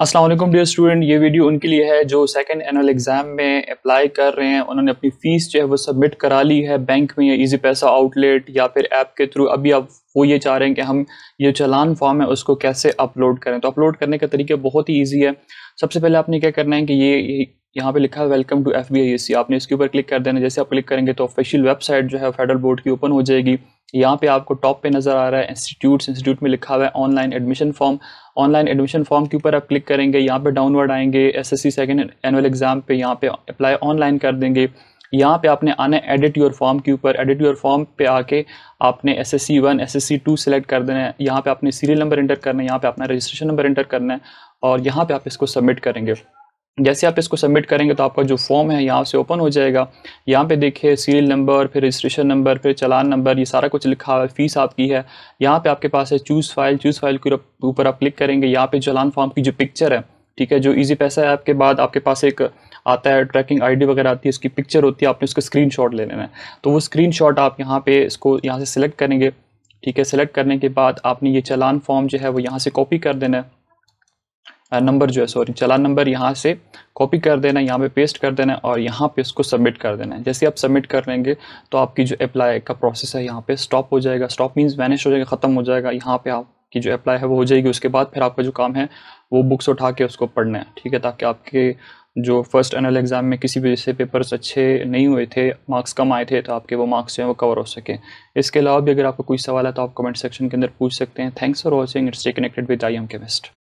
Aslam dear student ये video उनके लिए है जो सेकेंड एनुअल एग्ज़ाम में अप्लाई कर रहे हैं उन्होंने अपनी फ़ीस जो है वो सबमिट करा ली है बैंक में या इजी पैसा आउटलेट या फिर ऐप के थ्रू अभी आप वो ये चाह रहे हैं कि हम ये चलान फॉर्म है उसको कैसे अपलोड करें तो अपलोड करने का तरीका बहुत ही ईजी है सबसे पहले आपने क्या करना है कि ये यहाँ पे लिखा है वेलकम टू एफ बी आपने इसके ऊपर क्लिक कर देना जैसे आप क्लिक करेंगे तो ऑफिशियल वेबसाइट जो है फेडरल बोर्ड की ओपन हो जाएगी यहाँ पे आपको टॉप पे नज़र आ रहा है इंस्टीट्यूट इंस्टीट्यूट में लिखा हुआ है online admission form online admission form के ऊपर आप क्लिक करेंगे यहाँ पे डाउनवर्ड आएंगे एसएससी सेकंड एनुअल एग्ज़ाम पे यहाँ पे अप्लाई ऑनलाइन कर देंगे यहाँ पे आपने आना है एडिट योर फॉर्म के ऊपर एडिट योर फॉर्म पे आके आपने S S C one S S C two select कर देना है यहाँ पे आपने सीरियल नंबर इंटर करना है यहाँ पे अपना रजिस्ट्रेशन नंबर एंटर करना है और यहाँ पे आप इसको सबमिट करेंगे जैसे आप इसको सबमिट करेंगे तो आपका जो फॉर्म है यहाँ से ओपन हो जाएगा यहाँ पे देखिए सीरियल नंबर फिर रजिस्ट्रेशन नंबर फिर चलान नंबर ये सारा कुछ लिखा है फ़ीस आपकी है यहाँ पे आपके पास है चूज़ फाइल चूज़ फाइल के ऊपर आप क्लिक करेंगे यहाँ पे चलान फॉर्म की जो पिक्चर है ठीक है जो ईजी पैसा है आपके बाद आपके पास एक आता है ट्रैकिंग आईडी वगैरह आती है उसकी पिक्चर होती है आपने उसका शॉट ले लेना है तो वो शॉट आप यहाँ पे इसको यहाँ से सिलेक्ट करेंगे ठीक है सिलेक्ट करने के बाद आपने ये चलान फॉर्म जो है वो यहाँ से कॉपी कर देना है नंबर जो है सॉरी चलान नंबर यहाँ से कॉपी कर देना है यहाँ पे पेस्ट कर देना है और यहाँ पे इसको सबमिट कर देना है जैसे आप सबमिट कर लेंगे तो आपकी जो अप्लाई का प्रोसेस है यहाँ पे स्टॉप हो जाएगा स्टॉप मीन्स वैनिश हो जाएगा ख़त्म हो जाएगा यहाँ पे आपकी जो अप्लाई है वो हो जाएगी उसके बाद फिर आपका जो काम है वो बुक्स उठा के उसको पढ़ना है ठीक है ताकि आपके जो फर्स्ट एनअल एग्ज़ाम में किसी भी से पेपर्स अच्छे नहीं हुए थे मार्क्स कम आए थे तो आपके वो मार्क्स जो हैं वो कवर हो सके इसके अलावा भी अगर आपका कोई सवाल है तो आप कमेंट सेक्शन के अंदर पूछ सकते हैं thanks for watching it's connected with I am chemist